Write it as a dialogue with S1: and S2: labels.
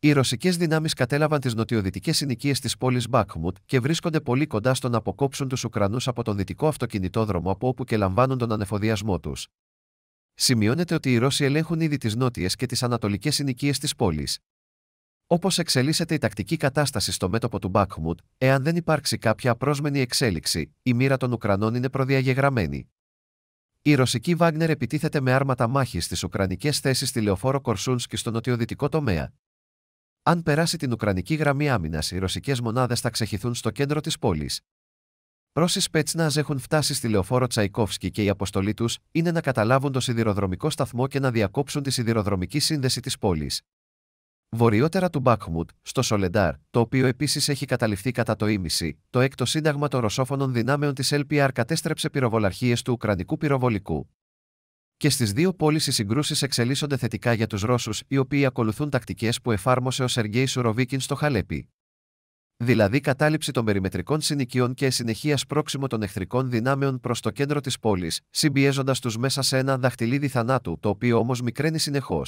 S1: Οι ρωσικές δυνάμεις κατέλαβαν τις νοτιοδυτικές συνοικίες της πόλης Μπάκμουτ και βρίσκονται πολύ κοντά στο να αποκόψουν τους Ουκρανούς από τον δυτικό αυτοκινητόδρομο από όπου και λαμβάνουν τον ανεφοδιασμό τους. Σημειώνεται ότι οι Ρώσοι ελέγχουν ήδη τις νότιες και τις ανατολικές συνοικίες της πόλης. Όπως εξελίσσεται η τακτική κατάσταση στο μέτωπο του Μπάκμουτ, εάν δεν υπάρξει κάποια απρόσμενη εξέλιξη, η μοίρα των Ουκρανών είναι προδιαγεγραμμένη. Η ρωσική Βάγνερ επιτίθεται με άρματα μάχης στις Ουκρανικές θέσεις στη λεωφόρο Κορσούνσκι στο νοτιοδυτικό τομέα. Αν περάσει την Ουκρανική γραμμή άμυνας, οι ρωσικές μονάδες θα ξεχυθούν στο κέντρο της πόλης. Ρώσοι Σπέτσναζ έχουν φτάσει στη λεωφόρο Τσαϊκόφσκι και η αποστολή τους είναι να καταλάβουν το σιδηροδρομικό σταθμό και να διακόψουν τη σιδηροδρομική σύνδεση της πόλης. Βορειότερα του Μπάκμουτ, στο Σολεντάρ, το οποίο επίσης έχει καταληφθεί κατά το ίμιση, το έκτο σύνταγμα των ρωσόφωνων δυνάμεων της LPR κατέστρεψε πυροβολαρχίες του Ουκρανικού πυροβολικού. Και στις δύο πόλεις οι συγκρούσεις εξελίσσονται θετικά για τους Ρώσους, οι οποίοι ακολουθούν τακτικές που εφάρμοσε ο Σεργέη Σουροβίκιν στο Χαλέπι. Δηλαδή κατάληψη των περιμετρικών συνοικιών και συνεχεία πρόξιμο των εχθρικών δυνάμεων προς το κέντρο της πόλης, συμπιέζοντας τους μέσα σε ένα δαχτυλίδι θανάτου, το οποίο όμως μικραίνει συνεχώς.